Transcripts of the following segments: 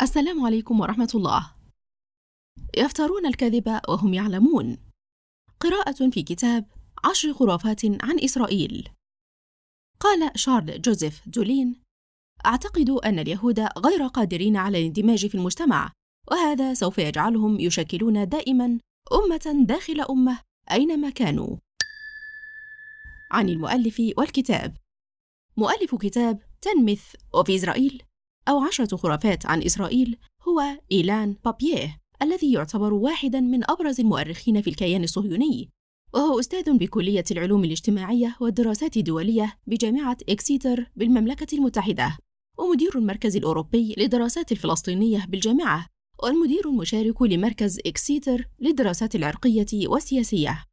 السلام عليكم ورحمة الله يفترون الكذب وهم يعلمون قراءة في كتاب عشر خرافات عن إسرائيل قال شارل جوزيف دولين أعتقد أن اليهود غير قادرين على الاندماج في المجتمع وهذا سوف يجعلهم يشكلون دائما أمة داخل أمة أينما كانوا عن المؤلف والكتاب مؤلف كتاب تنمث وفي إسرائيل أو عشرة خرافات عن إسرائيل هو إيلان بابييه الذي يعتبر واحدا من أبرز المؤرخين في الكيان الصهيوني وهو أستاذ بكلية العلوم الاجتماعية والدراسات الدولية بجامعة إكسيتر بالمملكة المتحدة ومدير المركز الأوروبي للدراسات الفلسطينية بالجامعة والمدير المشارك لمركز إكسيتر للدراسات العرقية والسياسية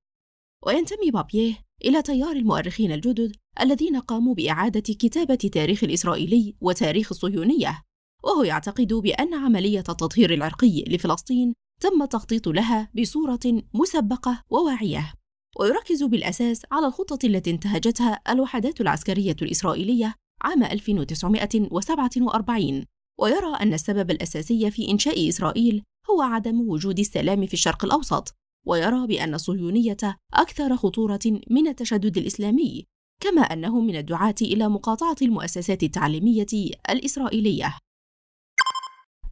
وينتمي بابييه إلى تيار المؤرخين الجدد الذين قاموا بإعادة كتابة تاريخ الإسرائيلي وتاريخ الصهيونية وهو يعتقد بأن عملية التطهير العرقي لفلسطين تم التخطيط لها بصورة مسبقة وواعية ويركز بالأساس على الخطة التي انتهجتها الوحدات العسكرية الإسرائيلية عام 1947 ويرى أن السبب الأساسي في إنشاء إسرائيل هو عدم وجود السلام في الشرق الأوسط ويرى بأن الصهيونية أكثر خطورة من التشدد الإسلامي، كما أنه من الدعاة إلى مقاطعة المؤسسات التعليمية الإسرائيلية.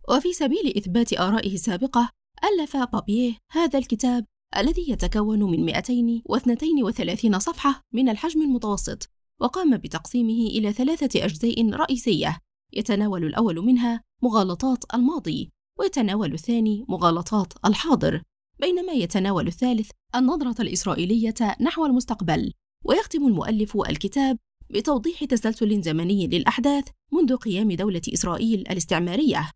وفي سبيل إثبات آرائه السابقة، ألف بابيه هذا الكتاب الذي يتكون من 232 صفحة من الحجم المتوسط، وقام بتقسيمه إلى ثلاثة أجزاء رئيسية، يتناول الأول منها مغالطات الماضي، ويتناول الثاني مغالطات الحاضر، بينما يتناول الثالث النظرة الإسرائيلية نحو المستقبل ويختم المؤلف الكتاب بتوضيح تسلسل زمني للأحداث منذ قيام دولة إسرائيل الاستعمارية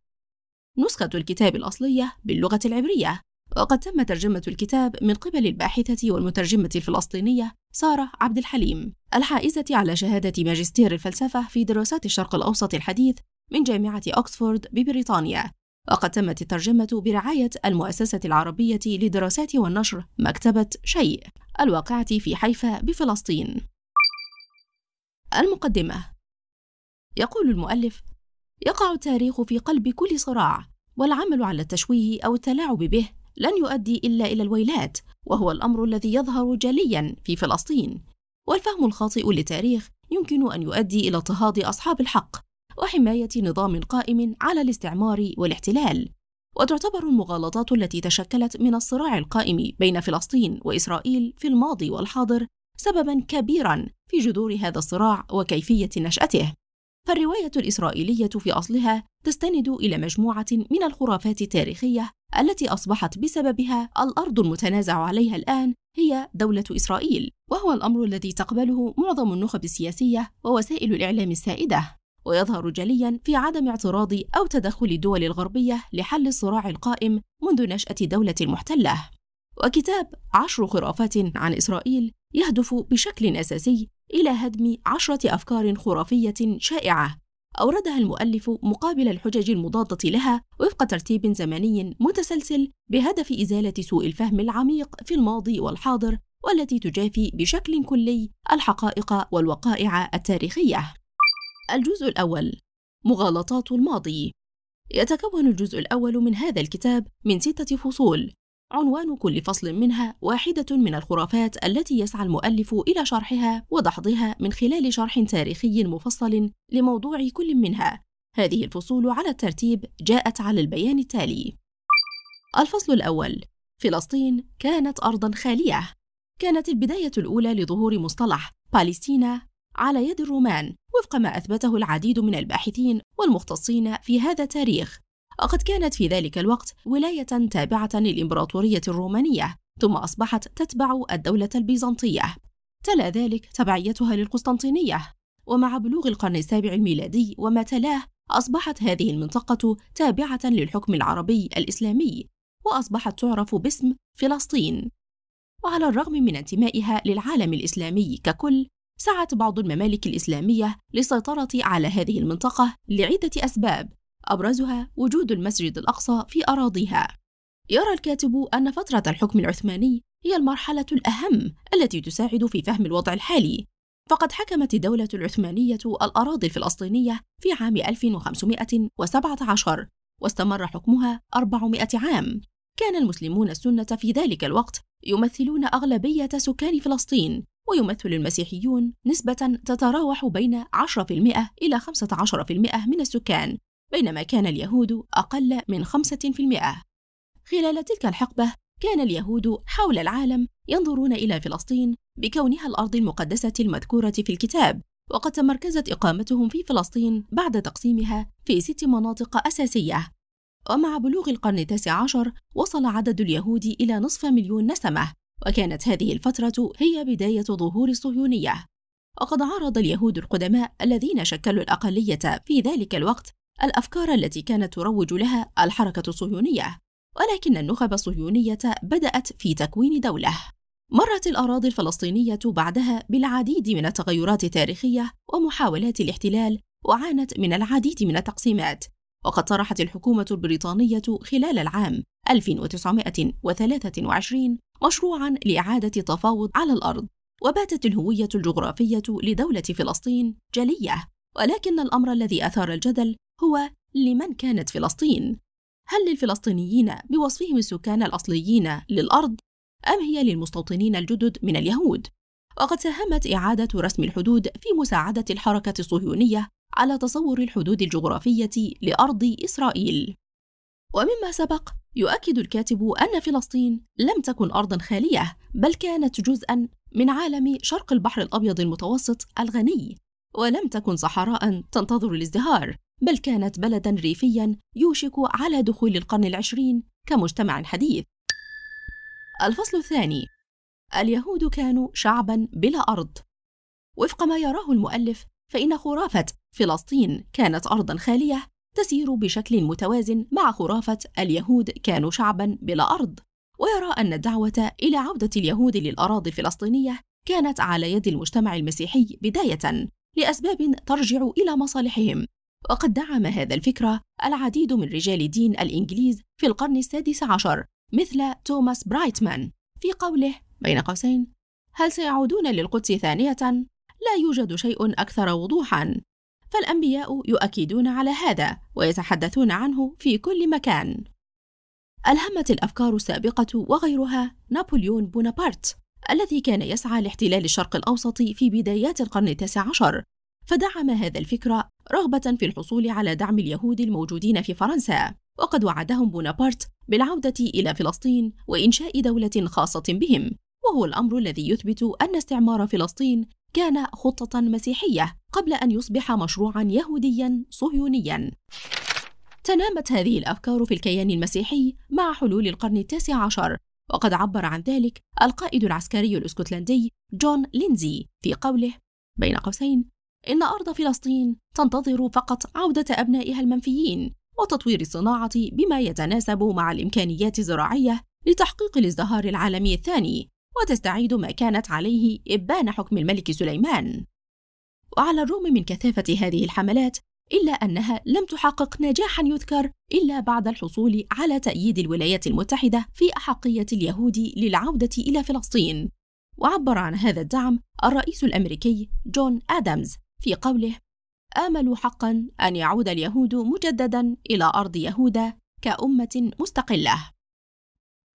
نسخة الكتاب الأصلية باللغة العبرية وقد تم ترجمة الكتاب من قبل الباحثة والمترجمة الفلسطينية سارة عبد الحليم الحائزة على شهادة ماجستير الفلسفة في دراسات الشرق الأوسط الحديث من جامعة أكسفورد ببريطانيا وقد تمت الترجمة برعاية المؤسسة العربية للدراسات والنشر مكتبة شيء الواقعة في حيفا بفلسطين. المقدمة يقول المؤلف: يقع التاريخ في قلب كل صراع، والعمل على التشويه أو التلاعب به لن يؤدي إلا إلى الويلات، وهو الأمر الذي يظهر جليًا في فلسطين. والفهم الخاطئ للتاريخ يمكن أن يؤدي إلى اضطهاد أصحاب الحق وحماية نظام قائم على الاستعمار والاحتلال وتعتبر المغالطات التي تشكلت من الصراع القائم بين فلسطين وإسرائيل في الماضي والحاضر سببا كبيرا في جذور هذا الصراع وكيفية نشأته فالرواية الإسرائيلية في أصلها تستند إلى مجموعة من الخرافات التاريخية التي أصبحت بسببها الأرض المتنازع عليها الآن هي دولة إسرائيل، وهو الأمر الذي تقبله معظم النخب السياسية ووسائل الإعلام السائدة، ويظهر جليا في عدم اعتراض أو تدخل الدول الغربية لحل الصراع القائم منذ نشأة الدولة المحتلة وكتاب عشر خرافات عن إسرائيل يهدف بشكل أساسي إلى هدم عشرة أفكار خرافية شائعة أوردها المؤلف مقابل الحجج المضادة لها وفق ترتيب زمني متسلسل بهدف إزالة سوء الفهم العميق في الماضي والحاضر والتي تجافي بشكل كلي الحقائق والوقائع التاريخية. الجزء الأول مغالطات الماضي يتكون الجزء الأول من هذا الكتاب من ستة فصول عنوان كل فصل منها واحدة من الخرافات التي يسعى المؤلف إلى شرحها ودحضها من خلال شرح تاريخي مفصل لموضوع كل منها هذه الفصول على الترتيب جاءت على البيان التالي الفصل الأول فلسطين كانت أرضا خالية كانت البداية الأولى لظهور مصطلح باليستينا على يد الرومان وفق ما أثبته العديد من الباحثين والمختصين في هذا التاريخ وقد كانت في ذلك الوقت ولاية تابعة للإمبراطورية الرومانية ثم أصبحت تتبع الدولة البيزنطية تلا ذلك تبعيتها للقسطنطينية ومع بلوغ القرن السابع الميلادي وما تلاه أصبحت هذه المنطقة تابعة للحكم العربي الإسلامي وأصبحت تعرف باسم فلسطين وعلى الرغم من انتمائها للعالم الإسلامي ككل سعت بعض الممالك الإسلامية للسيطرة على هذه المنطقة لعدة أسباب أبرزها وجود المسجد الأقصى في أراضيها يرى الكاتب أن فترة الحكم العثماني هي المرحلة الأهم التي تساعد في فهم الوضع الحالي فقد حكمت الدولة العثمانية الأراضي الفلسطينية في عام 1517 واستمر حكمها 400 عام كان المسلمون السنة في ذلك الوقت يمثلون أغلبية سكان فلسطين ويمثل المسيحيون نسبة تتراوح بين 10% إلى 15% من السكان بينما كان اليهود أقل من 5% خلال تلك الحقبة كان اليهود حول العالم ينظرون إلى فلسطين بكونها الأرض المقدسة المذكورة في الكتاب وقد تمركزت إقامتهم في فلسطين بعد تقسيمها في ست مناطق أساسية ومع بلوغ القرن التاسع عشر وصل عدد اليهود إلى نصف مليون نسمة وكانت هذه الفترة هي بداية ظهور الصهيونية وقد عارض اليهود القدماء الذين شكلوا الأقلية في ذلك الوقت الأفكار التي كانت تروج لها الحركة الصهيونية ولكن النخب الصهيونية بدأت في تكوين دولة مرت الأراضي الفلسطينية بعدها بالعديد من التغيرات التاريخية ومحاولات الاحتلال وعانت من العديد من التقسيمات وقد طرحت الحكومة البريطانية خلال العام 1923 مشروعا لإعادة تفاوض على الأرض وباتت الهوية الجغرافية لدولة فلسطين جلية ولكن الأمر الذي أثار الجدل هو لمن كانت فلسطين هل للفلسطينيين بوصفهم السكان الأصليين للأرض أم هي للمستوطنين الجدد من اليهود؟ وقد ساهمت إعادة رسم الحدود في مساعدة الحركة الصهيونية على تصور الحدود الجغرافية لأرض إسرائيل. ومما سبق يؤكد الكاتب أن فلسطين لم تكن أرضا خالية بل كانت جزءا من عالم شرق البحر الأبيض المتوسط الغني ولم تكن صحراء تنتظر الازدهار بل كانت بلدا ريفيا يوشك على دخول القرن العشرين كمجتمع حديث الفصل الثاني اليهود كانوا شعبا بلا أرض وفق ما يراه المؤلف فإن خرافة فلسطين كانت أرضا خالية تسير بشكل متوازن مع خرافة اليهود كانوا شعبا بلا أرض ويرى أن الدعوة إلى عودة اليهود للأراضي الفلسطينية كانت على يد المجتمع المسيحي بداية لأسباب ترجع إلى مصالحهم وقد دعم هذا الفكرة العديد من رجال دين الإنجليز في القرن السادس عشر مثل توماس برايتمان في قوله بين قوسين هل سيعودون للقدس ثانية لا يوجد شيء أكثر وضوحًا، فالأنبياء يؤكدون على هذا ويتحدثون عنه في كل مكان. ألهمت الأفكار السابقة وغيرها نابليون بونابرت الذي كان يسعى لاحتلال الشرق الأوسط في بدايات القرن التاسع عشر، فدعم هذا الفكر رغبة في الحصول على دعم اليهود الموجودين في فرنسا، وقد وعدهم بونابرت بالعودة إلى فلسطين وإنشاء دولة خاصة بهم، وهو الأمر الذي يثبت أن استعمار فلسطين كان خطة مسيحية قبل أن يصبح مشروعا يهوديا صهيونيا تنامت هذه الأفكار في الكيان المسيحي مع حلول القرن التاسع عشر وقد عبر عن ذلك القائد العسكري الاسكتلندي جون لينزي في قوله بين قوسين إن أرض فلسطين تنتظر فقط عودة أبنائها المنفيين وتطوير الصناعة بما يتناسب مع الإمكانيات الزراعية لتحقيق الازدهار العالمي الثاني وتستعيد ما كانت عليه إبان حكم الملك سليمان وعلى الرغم من كثافة هذه الحملات إلا أنها لم تحقق نجاحا يذكر إلا بعد الحصول على تأييد الولايات المتحدة في أحقية اليهود للعودة إلى فلسطين وعبر عن هذا الدعم الرئيس الأمريكي جون آدمز في قوله آمل حقا أن يعود اليهود مجددا إلى أرض يهودا كأمة مستقلة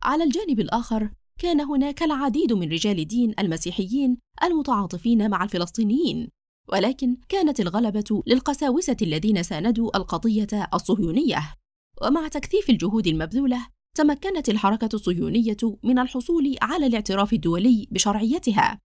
على الجانب الآخر كان هناك العديد من رجال الدين المسيحيين المتعاطفين مع الفلسطينيين ولكن كانت الغلبة للقساوسة الذين ساندوا القضية الصهيونية ومع تكثيف الجهود المبذولة تمكنت الحركة الصهيونية من الحصول على الاعتراف الدولي بشرعيتها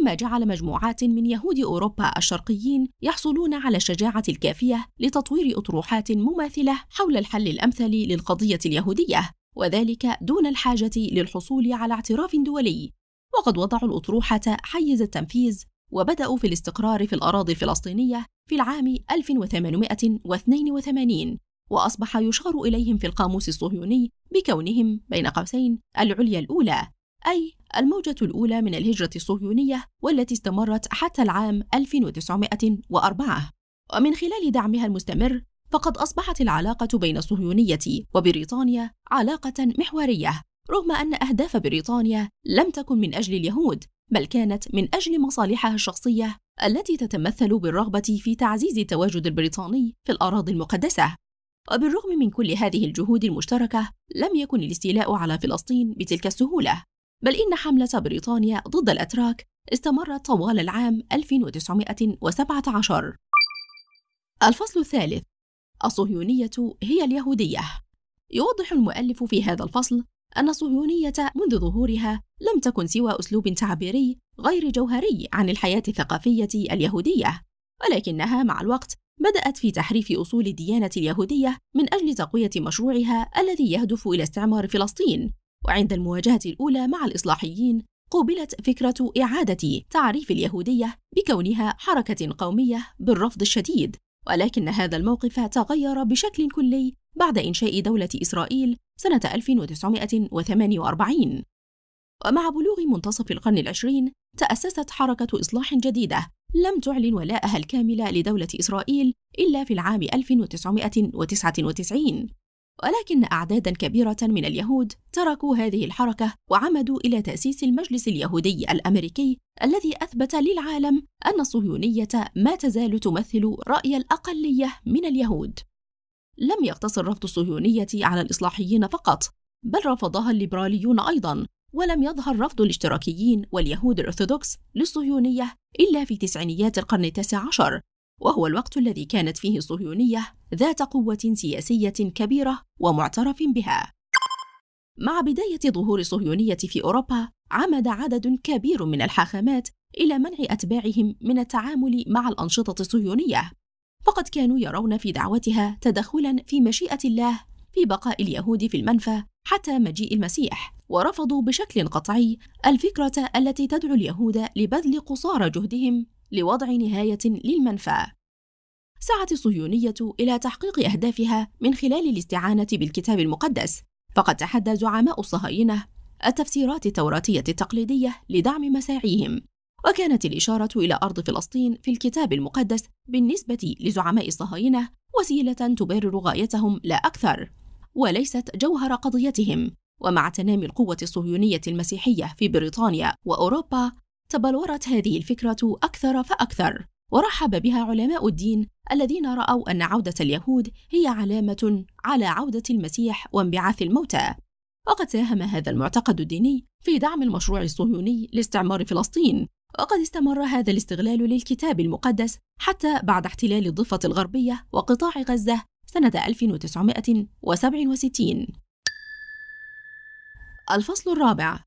مما جعل مجموعات من يهود أوروبا الشرقيين يحصلون على الشجاعة الكافية لتطوير أطروحات مماثلة حول الحل الأمثل للقضية اليهودية وذلك دون الحاجة للحصول على اعتراف دولي وقد وضعوا الأطروحة حيز التنفيذ وبدأوا في الاستقرار في الأراضي الفلسطينية في العام 1882 وأصبح يشار إليهم في القاموس الصهيوني بكونهم بين قوسين العليا الأولى أي الموجة الأولى من الهجرة الصهيونية والتي استمرت حتى العام 1904 ومن خلال دعمها المستمر فقد أصبحت العلاقة بين الصهيونية وبريطانيا علاقة محورية رغم أن أهداف بريطانيا لم تكن من أجل اليهود بل كانت من أجل مصالحها الشخصية التي تتمثل بالرغبة في تعزيز التواجد البريطاني في الأراضي المقدسة وبالرغم من كل هذه الجهود المشتركة لم يكن الاستيلاء على فلسطين بتلك السهولة بل إن حملة بريطانيا ضد الأتراك استمرت طوال العام 1917 الفصل الثالث الصهيونية هي اليهودية يوضح المؤلف في هذا الفصل أن الصهيونية منذ ظهورها لم تكن سوى أسلوب تعبيري غير جوهري عن الحياة الثقافية اليهودية، ولكنها مع الوقت بدأت في تحريف أصول الديانة اليهودية من أجل تقوية مشروعها الذي يهدف إلى استعمار فلسطين، وعند المواجهة الأولى مع الإصلاحيين قوبلت فكرة إعادة تعريف اليهودية بكونها حركة قومية بالرفض الشديد ولكن هذا الموقف تغير بشكل كلي بعد إنشاء دولة إسرائيل سنة 1948 ومع بلوغ منتصف القرن العشرين تأسست حركة إصلاح جديدة لم تعلن ولاءها الكامل لدولة إسرائيل إلا في العام 1999 ولكن أعدادا كبيرة من اليهود تركوا هذه الحركة وعمدوا إلى تأسيس المجلس اليهودي الأمريكي الذي أثبت للعالم أن الصهيونية ما تزال تمثل رأي الأقلية من اليهود. لم يقتصر رفض الصهيونية على الإصلاحيين فقط، بل رفضها الليبراليون أيضا، ولم يظهر رفض الاشتراكيين واليهود الأرثوذكس للصهيونية إلا في تسعينيات القرن التاسع عشر، وهو الوقت الذي كانت فيه الصهيونية ذات قوة سياسية كبيرة ومعترف بها. مع بداية ظهور الصهيونية في أوروبا، عمد عدد كبير من الحاخامات إلى منع أتباعهم من التعامل مع الأنشطة الصهيونية، فقد كانوا يرون في دعوتها تدخلا في مشيئة الله في بقاء اليهود في المنفى حتى مجيء المسيح، ورفضوا بشكل قطعي الفكرة التي تدعو اليهود لبذل قصارى جهدهم لوضع نهاية للمنفى. سعت الصهيونية إلى تحقيق أهدافها من خلال الاستعانة بالكتاب المقدس، فقد تحدى زعماء الصهاينة التفسيرات التوراتية التقليدية لدعم مساعيهم، وكانت الإشارة إلى أرض فلسطين في الكتاب المقدس بالنسبة لزعماء الصهاينة وسيلة تبرر غايتهم لا أكثر، وليست جوهر قضيتهم. ومع تنامي القوة الصهيونية المسيحية في بريطانيا وأوروبا، تبلورت هذه الفكرة أكثر فأكثر ورحب بها علماء الدين الذين رأوا أن عودة اليهود هي علامة على عودة المسيح وانبعاث الموتى وقد ساهم هذا المعتقد الديني في دعم المشروع الصهيوني لاستعمار فلسطين وقد استمر هذا الاستغلال للكتاب المقدس حتى بعد احتلال الضفة الغربية وقطاع غزة سنة 1967 الفصل الرابع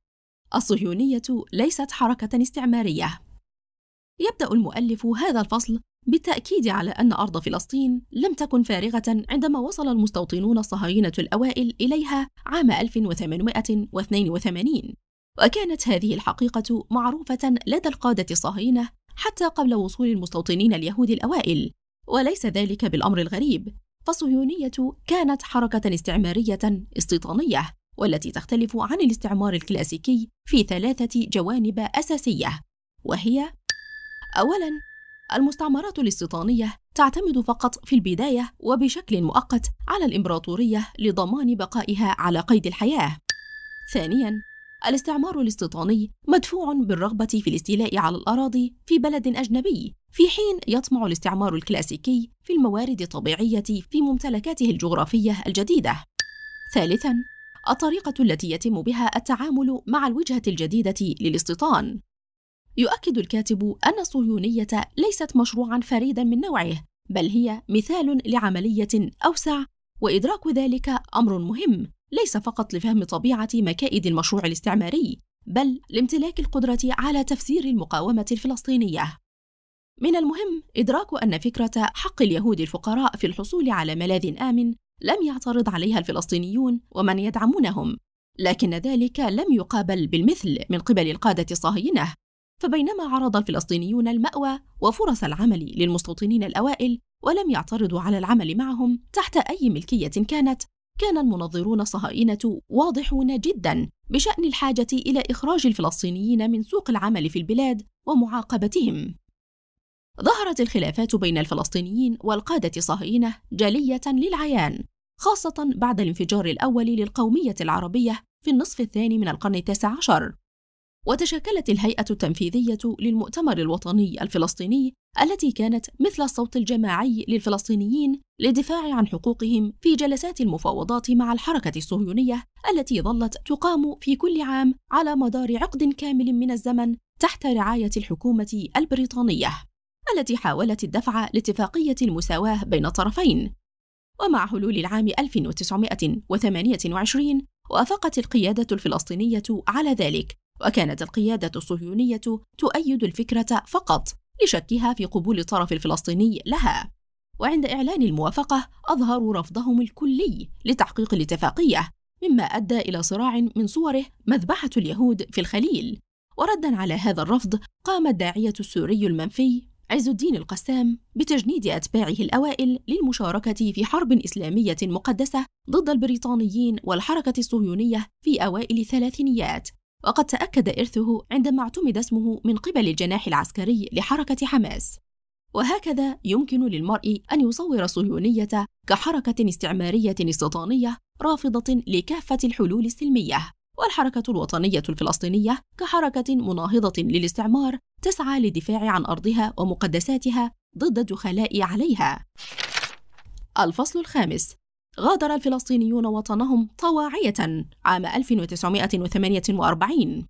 الصهيونية ليست حركة استعمارية. يبدأ المؤلف هذا الفصل بالتأكيد على أن أرض فلسطين لم تكن فارغة عندما وصل المستوطنون الصهاينة الأوائل إليها عام 1882 وكانت هذه الحقيقة معروفة لدى القادة الصهاينة حتى قبل وصول المستوطنين اليهود الأوائل وليس ذلك بالأمر الغريب فالصهيونية كانت حركة استعمارية استيطانية والتي تختلف عن الاستعمار الكلاسيكي في ثلاثة جوانب أساسية وهي أولاً المستعمرات الاستيطانية تعتمد فقط في البداية وبشكل مؤقت على الإمبراطورية لضمان بقائها على قيد الحياة. ثانياً، الاستعمار الاستيطاني مدفوع بالرغبة في الاستيلاء على الأراضي في بلد أجنبي، في حين يطمع الاستعمار الكلاسيكي في الموارد الطبيعية في ممتلكاته الجغرافية الجديدة. ثالثاً، الطريقة التي يتم بها التعامل مع الوجهة الجديدة للاستيطان. يؤكد الكاتب أن الصهيونية ليست مشروعًا فريدًا من نوعه، بل هي مثال لعملية أوسع، وإدراك ذلك أمر مهم، ليس فقط لفهم طبيعة مكائد المشروع الاستعماري، بل لامتلاك القدرة على تفسير المقاومة الفلسطينية. من المهم إدراك أن فكرة حق اليهود الفقراء في الحصول على ملاذ آمن لم يعترض عليها الفلسطينيون ومن يدعمونهم لكن ذلك لم يقابل بالمثل من قبل القادة الصهاينة فبينما عرض الفلسطينيون المأوى وفرص العمل للمستوطنين الأوائل ولم يعترضوا على العمل معهم تحت أي ملكية كانت كان المنظرون الصهاينة واضحون جدا بشأن الحاجة إلى إخراج الفلسطينيين من سوق العمل في البلاد ومعاقبتهم ظهرت الخلافات بين الفلسطينيين والقادة الصهيونة جلية للعيان خاصة بعد الانفجار الأول للقومية العربية في النصف الثاني من القرن التاسع عشر وتشكلت الهيئة التنفيذية للمؤتمر الوطني الفلسطيني التي كانت مثل الصوت الجماعي للفلسطينيين للدفاع عن حقوقهم في جلسات المفاوضات مع الحركة الصهيونية التي ظلت تقام في كل عام على مدار عقد كامل من الزمن تحت رعاية الحكومة البريطانية. التي حاولت الدفع لاتفاقية المساواة بين الطرفين ومع حلول العام 1928 وافقت القيادة الفلسطينية على ذلك وكانت القيادة الصهيونية تؤيد الفكرة فقط لشكها في قبول الطرف الفلسطيني لها وعند إعلان الموافقة أظهروا رفضهم الكلي لتحقيق الاتفاقية مما أدى إلى صراع من صوره مذبحة اليهود في الخليل وردا على هذا الرفض قام الداعية السوري المنفي عز الدين القسام بتجنيد أتباعه الأوائل للمشاركة في حرب إسلامية مقدسة ضد البريطانيين والحركة الصهيونية في أوائل الثلاثينيات وقد تأكد إرثه عندما اعتمد اسمه من قبل الجناح العسكري لحركة حماس وهكذا يمكن للمرء أن يصور الصهيونية كحركة استعمارية استيطانية رافضة لكافة الحلول السلمية والحركة الوطنية الفلسطينية كحركة مناهضة للاستعمار تسعى للدفاع عن أرضها ومقدساتها ضد الدخلاء عليها. الفصل الخامس غادر الفلسطينيون وطنهم طواعية عام 1948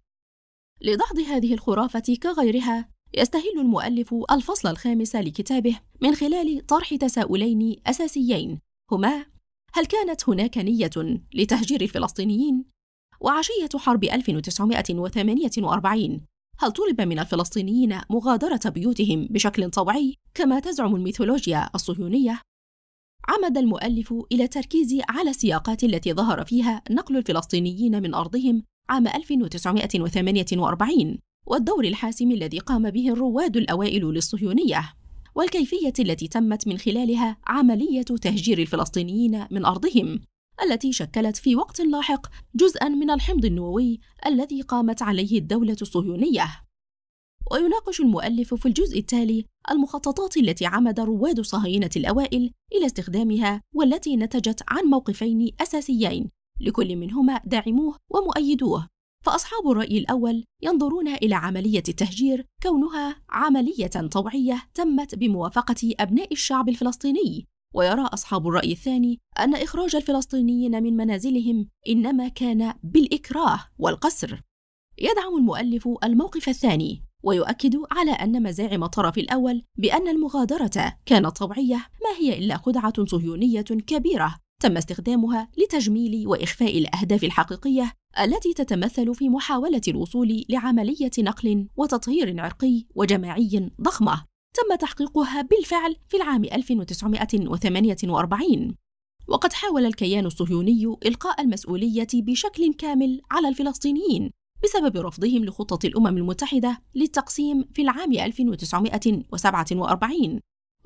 لدحض هذه الخرافة كغيرها يستهل المؤلف الفصل الخامس لكتابه من خلال طرح تساؤلين أساسيين هما هل كانت هناك نية لتهجير الفلسطينيين؟ وعشية حرب 1948 هل طلب من الفلسطينيين مغادرة بيوتهم بشكل طوعي كما تزعم الميثولوجيا الصهيونية؟ عمد المؤلف إلى التركيز على السياقات التي ظهر فيها نقل الفلسطينيين من أرضهم عام 1948 والدور الحاسم الذي قام به الرواد الأوائل للصهيونية والكيفية التي تمت من خلالها عملية تهجير الفلسطينيين من أرضهم التي شكلت في وقت لاحق جزءا من الحمض النووي الذي قامت عليه الدولة الصهيونية. ويناقش المؤلف في الجزء التالي المخططات التي عمد رواد الصهاينة الأوائل إلى استخدامها والتي نتجت عن موقفين أساسيين لكل منهما داعموه ومؤيدوه فأصحاب الرأي الأول ينظرون إلى عملية التهجير كونها عملية طوعية تمت بموافقة أبناء الشعب الفلسطيني ويرى أصحاب الرأي الثاني أن إخراج الفلسطينيين من منازلهم إنما كان بالإكراه والقسر. يدعم المؤلف الموقف الثاني ويؤكد على أن مزاعم الطرف الأول بأن المغادرة كانت طوعية ما هي إلا خدعة صهيونية كبيرة تم استخدامها لتجميل وإخفاء الأهداف الحقيقية التي تتمثل في محاولة الوصول لعملية نقل وتطهير عرقي وجماعي ضخمة تم تحقيقها بالفعل في العام 1948 وقد حاول الكيان الصهيوني إلقاء المسؤولية بشكل كامل على الفلسطينيين بسبب رفضهم لخطة الأمم المتحدة للتقسيم في العام 1947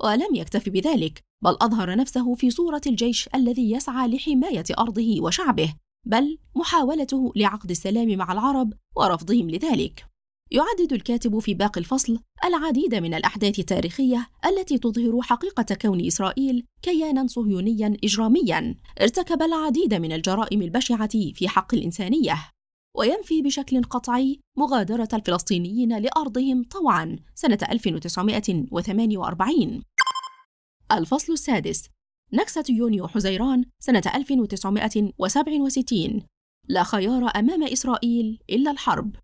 ولم يكتف بذلك بل أظهر نفسه في صورة الجيش الذي يسعى لحماية أرضه وشعبه بل محاولته لعقد السلام مع العرب ورفضهم لذلك يعدد الكاتب في باقي الفصل العديد من الأحداث التاريخية التي تظهر حقيقة كون إسرائيل كيانا صهيونيا إجراميا ارتكب العديد من الجرائم البشعة في حق الإنسانية وينفي بشكل قطعي مغادرة الفلسطينيين لأرضهم طوعا سنة 1948 الفصل السادس نكسة يونيو حزيران سنة 1967 لا خيار أمام إسرائيل إلا الحرب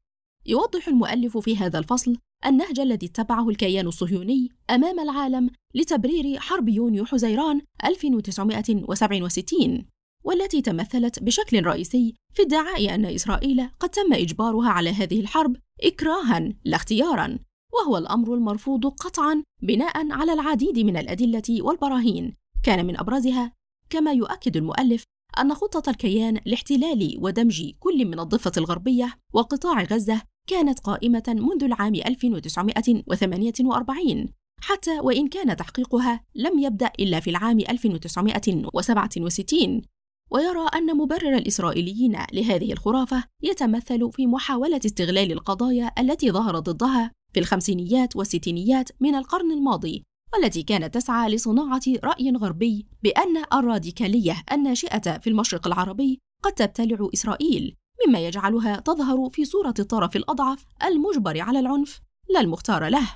يوضح المؤلف في هذا الفصل النهج الذي اتبعه الكيان الصهيوني أمام العالم لتبرير حرب يونيو حزيران 1967 والتي تمثلت بشكل رئيسي في ادعاء أن إسرائيل قد تم إجبارها على هذه الحرب إكراها لا اختيارا وهو الأمر المرفوض قطعا بناء على العديد من الأدلة والبراهين كان من أبرزها كما يؤكد المؤلف أن خطة الكيان لاحتلال ودمج كل من الضفة الغربية وقطاع غزة كانت قائمة منذ العام 1948 حتى وإن كان تحقيقها لم يبدأ إلا في العام 1967 ويرى أن مبرر الإسرائيليين لهذه الخرافة يتمثل في محاولة استغلال القضايا التي ظهر ضدها في الخمسينيات والستينيات من القرن الماضي والتي كانت تسعى لصناعة رأي غربي بأن الراديكالية الناشئة في المشرق العربي قد تبتلع إسرائيل مما يجعلها تظهر في صورة الطرف الأضعف المجبر على العنف لا المختار له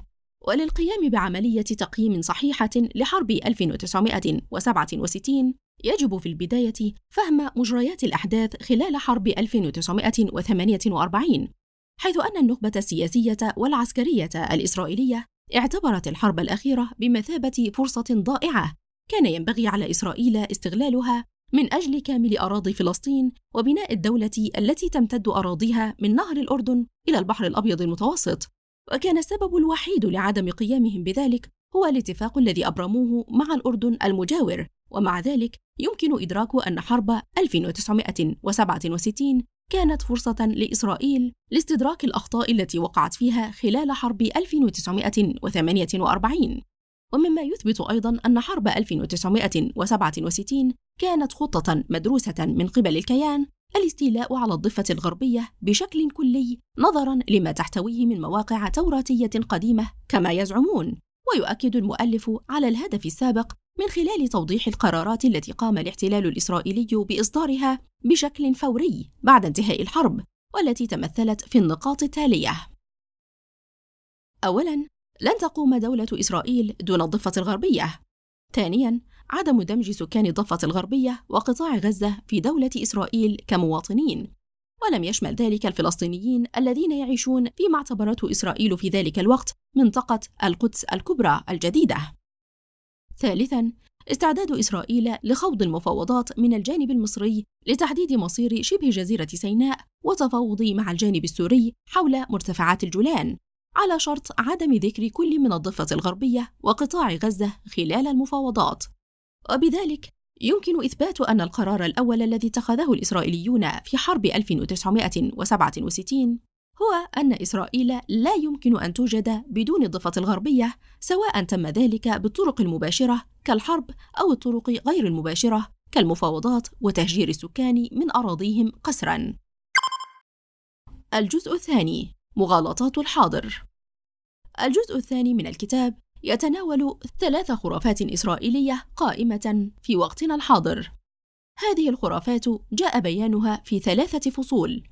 وللقيام بعملية تقييم صحيحة لحرب 1967 يجب في البداية فهم مجريات الأحداث خلال حرب 1948 حيث أن النخبة السياسية والعسكرية الإسرائيلية اعتبرت الحرب الأخيرة بمثابة فرصة ضائعة كان ينبغي على إسرائيل استغلالها من أجل كامل أراضي فلسطين وبناء الدولة التي تمتد أراضيها من نهر الأردن إلى البحر الأبيض المتوسط وكان السبب الوحيد لعدم قيامهم بذلك هو الاتفاق الذي أبرموه مع الأردن المجاور ومع ذلك يمكن إدراك أن حرب 1967 كانت فرصة لإسرائيل لاستدراك الأخطاء التي وقعت فيها خلال حرب 1948 ومما يثبت أيضا أن حرب 1967 كانت خطة مدروسة من قبل الكيان الاستيلاء على الضفة الغربية بشكل كلي نظرا لما تحتويه من مواقع توراتية قديمة كما يزعمون ويؤكد المؤلف على الهدف السابق من خلال توضيح القرارات التي قام الاحتلال الإسرائيلي بإصدارها بشكل فوري بعد انتهاء الحرب والتي تمثلت في النقاط التالية أولاً لن تقوم دولة إسرائيل دون الضفة الغربية. ثانياً، عدم دمج سكان الضفة الغربية وقطاع غزة في دولة إسرائيل كمواطنين، ولم يشمل ذلك الفلسطينيين الذين يعيشون فيما اعتبرته إسرائيل في ذلك الوقت منطقة القدس الكبرى الجديدة. ثالثاً، استعداد إسرائيل لخوض المفاوضات من الجانب المصري لتحديد مصير شبه جزيرة سيناء وتفاوض مع الجانب السوري حول مرتفعات الجولان على شرط عدم ذكر كل من الضفة الغربية وقطاع غزة خلال المفاوضات وبذلك يمكن إثبات أن القرار الأول الذي اتخذه الإسرائيليون في حرب 1967 هو أن إسرائيل لا يمكن أن توجد بدون الضفة الغربية سواء تم ذلك بالطرق المباشرة كالحرب أو الطرق غير المباشرة كالمفاوضات وتهجير السكان من أراضيهم قسرا الجزء الثاني مغالطات الحاضر الجزء الثاني من الكتاب يتناول ثلاث خرافات إسرائيلية قائمة في وقتنا الحاضر هذه الخرافات جاء بيانها في ثلاثة فصول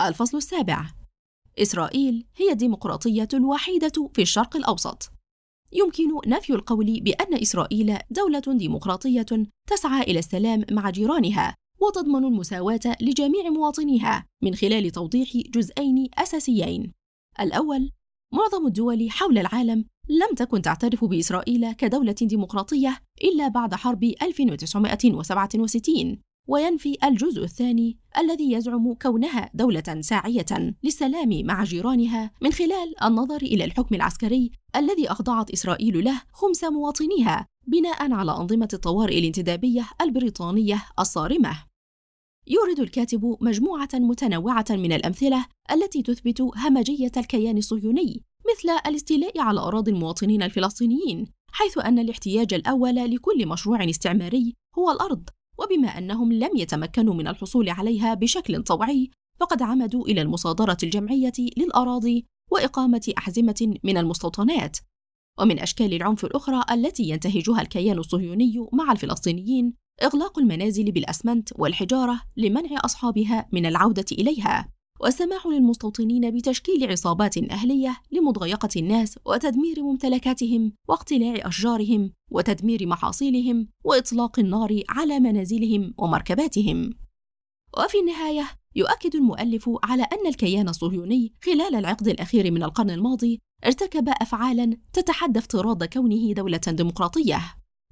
الفصل السابع إسرائيل هي الديمقراطية الوحيدة في الشرق الأوسط يمكن نفي القول بأن إسرائيل دولة ديمقراطية تسعى إلى السلام مع جيرانها وتضمن المساواة لجميع مواطنيها من خلال توضيح جزئين أساسيين. الأول: معظم الدول حول العالم لم تكن تعترف بإسرائيل كدولة ديمقراطية إلا بعد حرب 1967 وينفي الجزء الثاني الذي يزعم كونها دولة ساعية للسلام مع جيرانها من خلال النظر إلى الحكم العسكري الذي أخضعت إسرائيل له خمس مواطنيها بناء على أنظمة الطوارئ الانتدابية البريطانية الصارمة. يورد الكاتب مجموعة متنوعة من الأمثلة التي تثبت همجية الكيان الصهيوني مثل الاستيلاء على أراضي المواطنين الفلسطينيين، حيث أن الاحتياج الأول لكل مشروع استعماري هو الأرض، وبما أنهم لم يتمكنوا من الحصول عليها بشكل طوعي، فقد عمدوا إلى المصادرة الجمعية للأراضي وإقامة أحزمة من المستوطنات ومن أشكال العنف الأخرى التي ينتهجها الكيان الصهيوني مع الفلسطينيين إغلاق المنازل بالأسمنت والحجارة لمنع أصحابها من العودة إليها، والسماح للمستوطنين بتشكيل عصابات أهلية لمضايقة الناس وتدمير ممتلكاتهم واقتلاع أشجارهم وتدمير محاصيلهم وإطلاق النار على منازلهم ومركباتهم. وفي النهاية يؤكد المؤلف على أن الكيان الصهيوني خلال العقد الأخير من القرن الماضي ارتكب أفعالا تتحدى افتراض كونه دولة ديمقراطية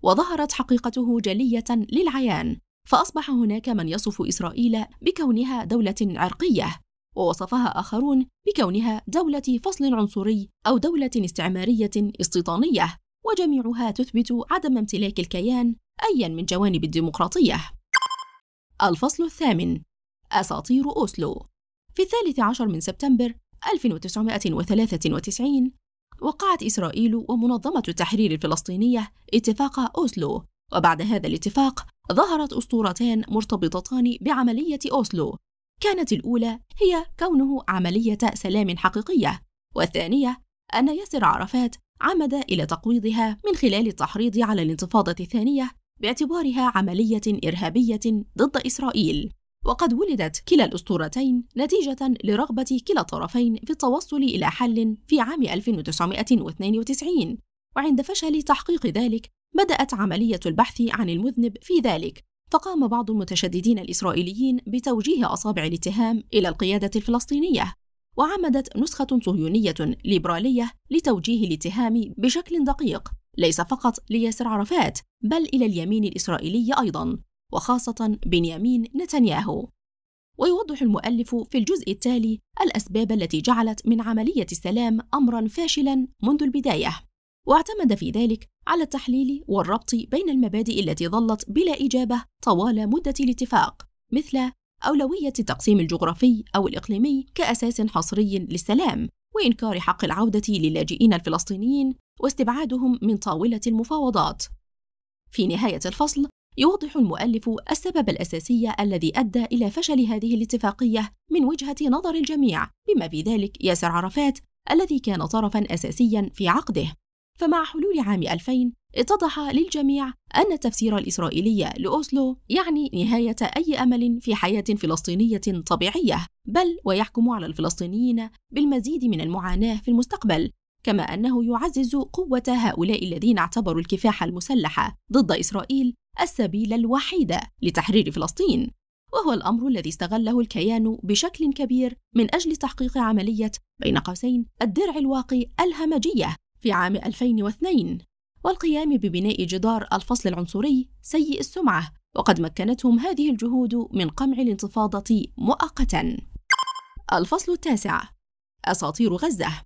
وظهرت حقيقته جلية للعيان فأصبح هناك من يصف إسرائيل بكونها دولة عرقية ووصفها آخرون بكونها دولة فصل عنصري أو دولة استعمارية استيطانية وجميعها تثبت عدم امتلاك الكيان أيا من جوانب الديمقراطية الفصل الثامن أساطير أوسلو في الثالث عشر من سبتمبر 1993 وقعت إسرائيل ومنظمة التحرير الفلسطينية اتفاق أوسلو وبعد هذا الاتفاق ظهرت أسطورتان مرتبطتان بعملية أوسلو كانت الأولى هي كونه عملية سلام حقيقية والثانية أن ياسر عرفات عمد إلى تقويضها من خلال التحريض على الانتفاضة الثانية باعتبارها عملية إرهابية ضد إسرائيل وقد ولدت كلا الأسطورتين نتيجة لرغبة كلا الطرفين في التوصل إلى حل في عام 1992 وعند فشل تحقيق ذلك بدأت عملية البحث عن المذنب في ذلك فقام بعض المتشددين الإسرائيليين بتوجيه أصابع الاتهام إلى القيادة الفلسطينية وعمدت نسخة صهيونية ليبرالية لتوجيه الاتهام بشكل دقيق ليس فقط لياسر عرفات بل إلى اليمين الإسرائيلي أيضا وخاصة بنيامين نتنياهو ويوضح المؤلف في الجزء التالي الأسباب التي جعلت من عملية السلام أمرًا فاشلًا منذ البداية، واعتمد في ذلك على التحليل والربط بين المبادئ التي ظلت بلا إجابة طوال مدة الاتفاق، مثل أولوية التقسيم الجغرافي أو الإقليمي كأساس حصري للسلام، وإنكار حق العودة للاجئين الفلسطينيين واستبعادهم من طاولة المفاوضات. في نهاية الفصل يوضح المؤلف السبب الأساسي الذي أدى إلى فشل هذه الاتفاقية من وجهة نظر الجميع بما في ذلك ياسر عرفات الذي كان طرفا أساسيا في عقده فمع حلول عام 2000 اتضح للجميع أن التفسير الإسرائيلي لأوسلو يعني نهاية أي أمل في حياة فلسطينية طبيعية بل ويحكم على الفلسطينيين بالمزيد من المعاناة في المستقبل كما أنه يعزز قوة هؤلاء الذين اعتبروا الكفاح المسلح ضد إسرائيل السبيل الوحيد لتحرير فلسطين وهو الأمر الذي استغله الكيان بشكل كبير من أجل تحقيق عملية بين قوسين الدرع الواقي الهمجية في عام 2002 والقيام ببناء جدار الفصل العنصري سيء السمعة وقد مكنتهم هذه الجهود من قمع الانتفاضة مؤقتا الفصل التاسع أساطير غزة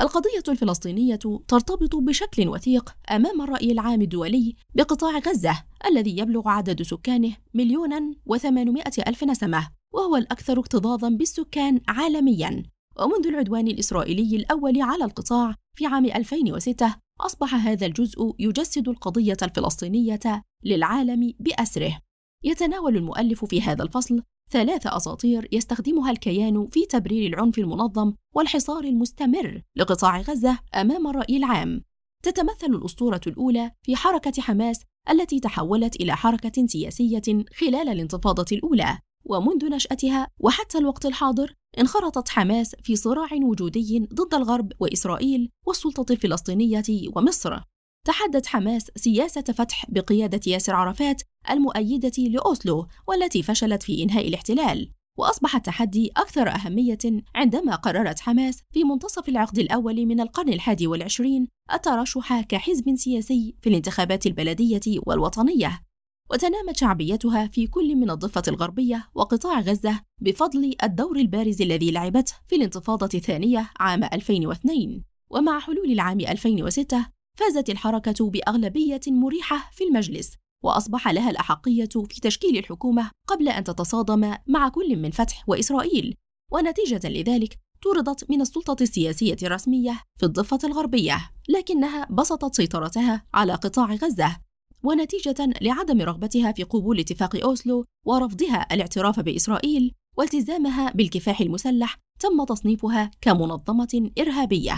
القضية الفلسطينية ترتبط بشكل وثيق أمام الرأي العام الدولي بقطاع غزة الذي يبلغ عدد سكانه مليونا وثمانمائة ألف نسمة وهو الأكثر اكتظاظا بالسكان عالميا ومنذ العدوان الإسرائيلي الأول على القطاع في عام 2006 أصبح هذا الجزء يجسد القضية الفلسطينية للعالم بأسره يتناول المؤلف في هذا الفصل ثلاث أساطير يستخدمها الكيان في تبرير العنف المنظم والحصار المستمر لقطاع غزة أمام الرأي العام. تتمثل الأسطورة الأولى في حركة حماس التي تحولت إلى حركة سياسية خلال الانتفاضة الأولى، ومنذ نشأتها وحتى الوقت الحاضر انخرطت حماس في صراع وجودي ضد الغرب وإسرائيل والسلطة الفلسطينية ومصر، تحدت حماس سياسة فتح بقيادة ياسر عرفات المؤيدة لأوسلو والتي فشلت في إنهاء الاحتلال وأصبح التحدي أكثر أهمية عندما قررت حماس في منتصف العقد الأول من القرن الحادي والعشرين الترشح كحزب سياسي في الانتخابات البلدية والوطنية وتنامت شعبيتها في كل من الضفة الغربية وقطاع غزة بفضل الدور البارز الذي لعبته في الانتفاضة الثانية عام 2002 ومع حلول العام 2006 فازت الحركة بأغلبية مريحة في المجلس وأصبح لها الأحقية في تشكيل الحكومة قبل أن تتصادم مع كل من فتح وإسرائيل ونتيجة لذلك طردت من السلطة السياسية الرسمية في الضفة الغربية لكنها بسطت سيطرتها على قطاع غزة ونتيجة لعدم رغبتها في قبول اتفاق أوسلو ورفضها الاعتراف بإسرائيل والتزامها بالكفاح المسلح تم تصنيفها كمنظمة إرهابية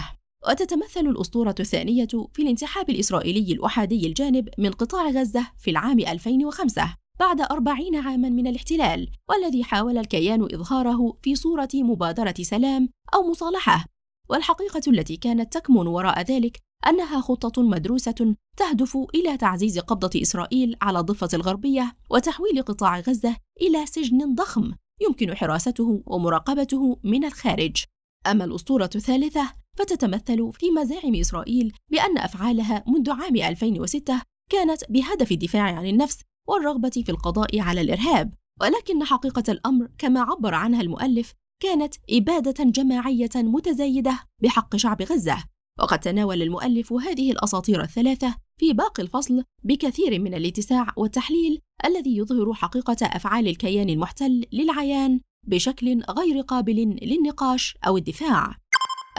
وتتمثل الأسطورة الثانية في الانسحاب الإسرائيلي الأحادي الجانب من قطاع غزة في العام 2005 بعد أربعين عاما من الاحتلال والذي حاول الكيان إظهاره في صورة مبادرة سلام أو مصالحة والحقيقة التي كانت تكمن وراء ذلك أنها خطة مدروسة تهدف إلى تعزيز قبضة إسرائيل على الضفة الغربية وتحويل قطاع غزة إلى سجن ضخم يمكن حراسته ومراقبته من الخارج. أما الأسطورة الثالثة فتتمثل في مزاعم إسرائيل بأن أفعالها منذ عام 2006 كانت بهدف الدفاع عن النفس والرغبة في القضاء على الإرهاب ولكن حقيقة الأمر كما عبر عنها المؤلف كانت إبادة جماعية متزايدة بحق شعب غزة وقد تناول المؤلف هذه الأساطير الثلاثة في باقي الفصل بكثير من الاتساع والتحليل الذي يظهر حقيقة أفعال الكيان المحتل للعيان بشكل غير قابل للنقاش أو الدفاع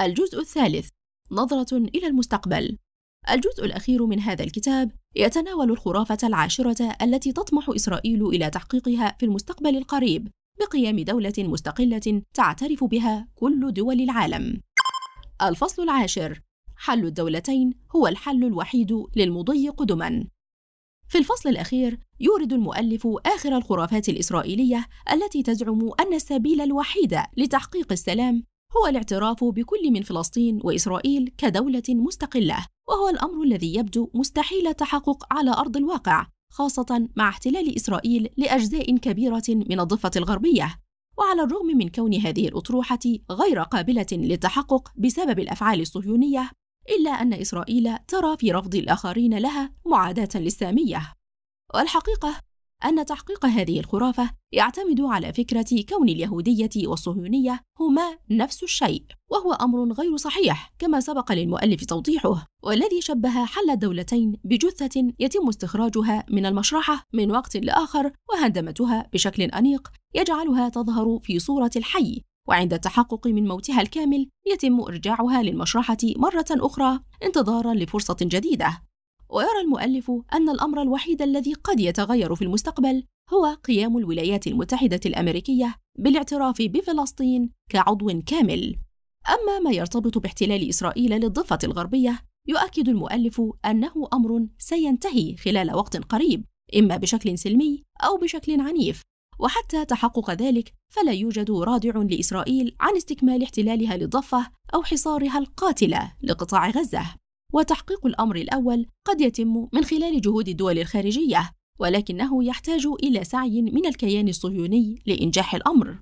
الجزء الثالث نظرة إلى المستقبل الجزء الأخير من هذا الكتاب يتناول الخرافة العاشرة التي تطمح إسرائيل إلى تحقيقها في المستقبل القريب بقيام دولة مستقلة تعترف بها كل دول العالم. الفصل العاشر حل الدولتين هو الحل الوحيد للمضي قدما. في الفصل الأخير يورد المؤلف آخر الخرافات الإسرائيلية التي تزعم أن السبيل الوحيد لتحقيق السلام هو الاعتراف بكل من فلسطين وإسرائيل كدولة مستقلة وهو الأمر الذي يبدو مستحيل التحقق على أرض الواقع خاصة مع احتلال إسرائيل لأجزاء كبيرة من الضفة الغربية وعلى الرغم من كون هذه الأطروحة غير قابلة للتحقق بسبب الأفعال الصهيونية إلا أن إسرائيل ترى في رفض الآخرين لها معاداة للسامية والحقيقة أن تحقيق هذه الخرافة يعتمد على فكرة كون اليهودية والصهيونية هما نفس الشيء، وهو أمر غير صحيح كما سبق للمؤلف توضيحه، والذي شبه حل الدولتين بجثة يتم استخراجها من المشرحة من وقت لآخر وهندمتها بشكل أنيق يجعلها تظهر في صورة الحي، وعند التحقق من موتها الكامل يتم إرجاعها للمشرحة مرة أخرى انتظارا لفرصة جديدة ويرى المؤلف أن الأمر الوحيد الذي قد يتغير في المستقبل هو قيام الولايات المتحدة الأمريكية بالاعتراف بفلسطين كعضو كامل. أما ما يرتبط باحتلال إسرائيل للضفة الغربية يؤكد المؤلف أنه أمر سينتهي خلال وقت قريب إما بشكل سلمي أو بشكل عنيف، وحتى تحقق ذلك فلا يوجد رادع لإسرائيل عن استكمال احتلالها للضفة أو حصارها القاتلة لقطاع غزة. وتحقيق الأمر الأول قد يتم من خلال جهود الدول الخارجية ولكنه يحتاج إلى سعي من الكيان الصهيوني لإنجاح الأمر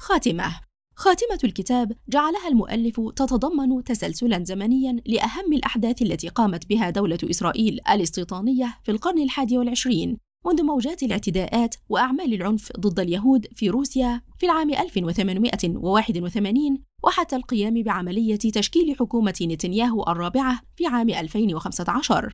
خاتمة خاتمة الكتاب جعلها المؤلف تتضمن تسلسلا زمنيا لأهم الأحداث التي قامت بها دولة إسرائيل الاستيطانية في القرن الحادي والعشرين منذ موجات الاعتداءات وأعمال العنف ضد اليهود في روسيا في العام 1881 وحتى القيام بعملية تشكيل حكومة نتنياهو الرابعة في عام 2015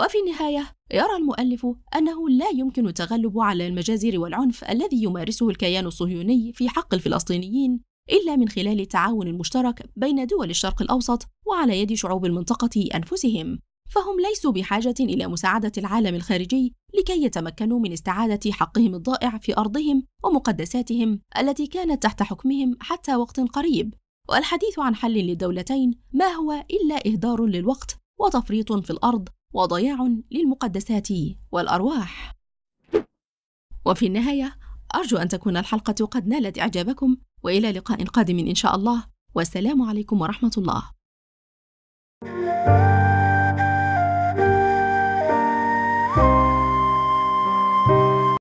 وفي النهاية يرى المؤلف أنه لا يمكن التغلب على المجازر والعنف الذي يمارسه الكيان الصهيوني في حق الفلسطينيين إلا من خلال التعاون المشترك بين دول الشرق الأوسط وعلى يد شعوب المنطقة أنفسهم فهم ليسوا بحاجة إلى مساعدة العالم الخارجي لكي يتمكنوا من استعادة حقهم الضائع في أرضهم ومقدساتهم التي كانت تحت حكمهم حتى وقت قريب، والحديث عن حل للدولتين ما هو إلا إهدار للوقت وتفريط في الأرض وضياع للمقدسات والأرواح. وفي النهاية أرجو أن تكون الحلقة قد نالت إعجابكم وإلى لقاء قادم إن شاء الله والسلام عليكم ورحمة الله. thank you